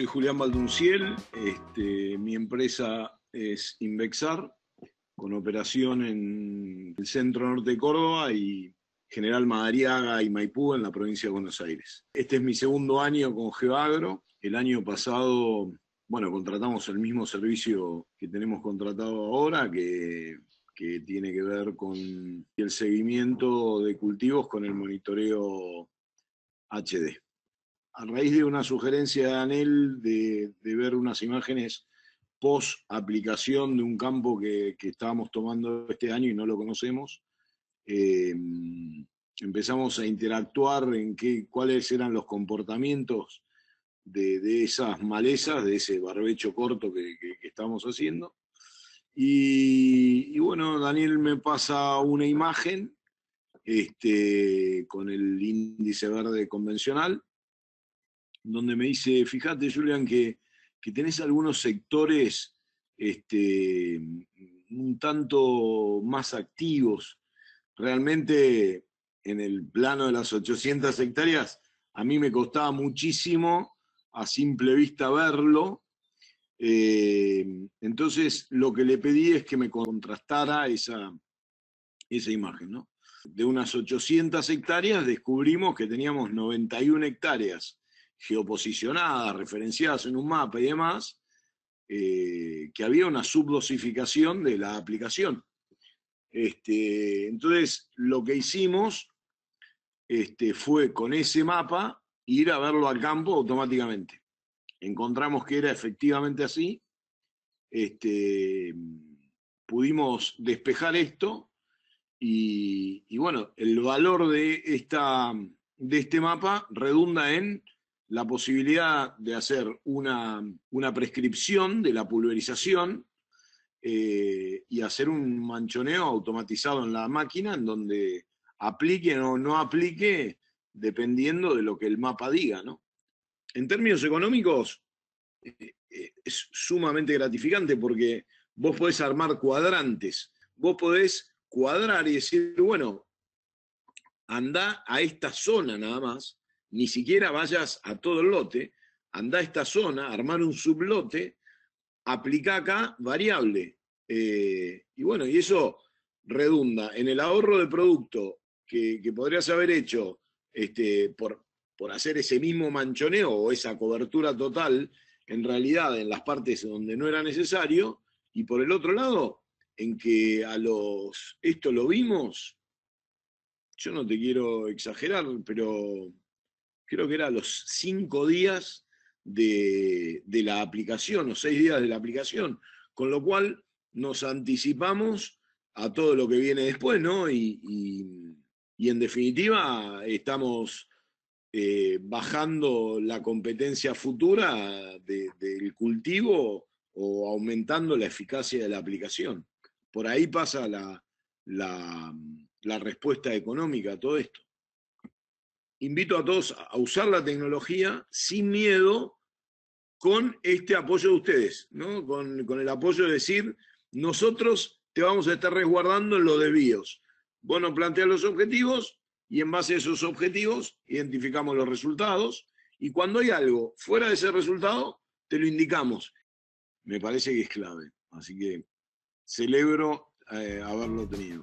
soy Julián Baldunciel, este, mi empresa es Invexar, con operación en el centro norte de Córdoba y General Madariaga y Maipú en la provincia de Buenos Aires. Este es mi segundo año con Geoagro. El año pasado, bueno, contratamos el mismo servicio que tenemos contratado ahora, que tiene que ver con el seguimiento de cultivos con el monitoreo HD a raíz de una sugerencia de Daniel de, ver unas imágenes post aplicación de un campo que, estábamos tomando este año y no lo conocemos, eh, empezamos a interactuar en qué, cuáles eran los comportamientos de, esas malezas, de ese barbecho corto que, que, estamos haciendo. Y, bueno, Daniel me pasa una imagen este, con el índice verde convencional donde me dice, fíjate, Julian, que, tenés algunos sectores este, un tanto más activos. Realmente, en el plano de las 800 hectáreas, a mí me costaba muchísimo a simple vista verlo. Eh, entonces, lo que le pedí es que me contrastara esa, imagen, De unas 800 hectáreas descubrimos que teníamos 91 hectáreas geoposicionadas, referenciadas en un mapa y demás, eh, que había una subdosificación de la aplicación. Este, entonces, lo que hicimos este, fue con ese mapa ir a verlo al campo automáticamente. Encontramos que era efectivamente así. Este, pudimos despejar esto y, bueno, el valor de, esta, de este mapa redunda en la posibilidad de hacer una, una prescripción de la pulverización eh, y hacer un manchoneo automatizado en la máquina en donde aplique o no aplique dependiendo de lo que el mapa diga. ¿no? En términos económicos, eh, eh, es sumamente gratificante porque vos podés armar cuadrantes, vos podés cuadrar y decir, bueno, anda a esta zona nada más ni siquiera vayas a todo el lote, anda a esta zona, armar un sublote, aplica acá variable. Eh, y bueno, y eso redunda en el ahorro de producto que, que, podrías haber hecho este, por, por hacer ese mismo manchoneo o esa cobertura total, en realidad en las partes donde no era necesario, y por el otro lado, en que a los, esto lo vimos, yo no te quiero exagerar, pero creo que era los cinco días de, la aplicación, o seis días de la aplicación, con lo cual nos anticipamos a todo lo que viene después, ¿no? Y, en definitiva estamos eh, bajando la competencia futura del cultivo o aumentando la eficacia de la aplicación. Por ahí pasa la respuesta económica a todo esto invito a todos a usar la tecnología sin miedo con este apoyo de ustedes, ¿no? con, el apoyo de decir, nosotros te vamos a estar resguardando en los desvíos. Bueno, plantea los objetivos y en base a esos objetivos identificamos los resultados y cuando hay algo fuera de ese resultado, te lo indicamos. Me parece que es clave, así que celebro eh, haberlo tenido.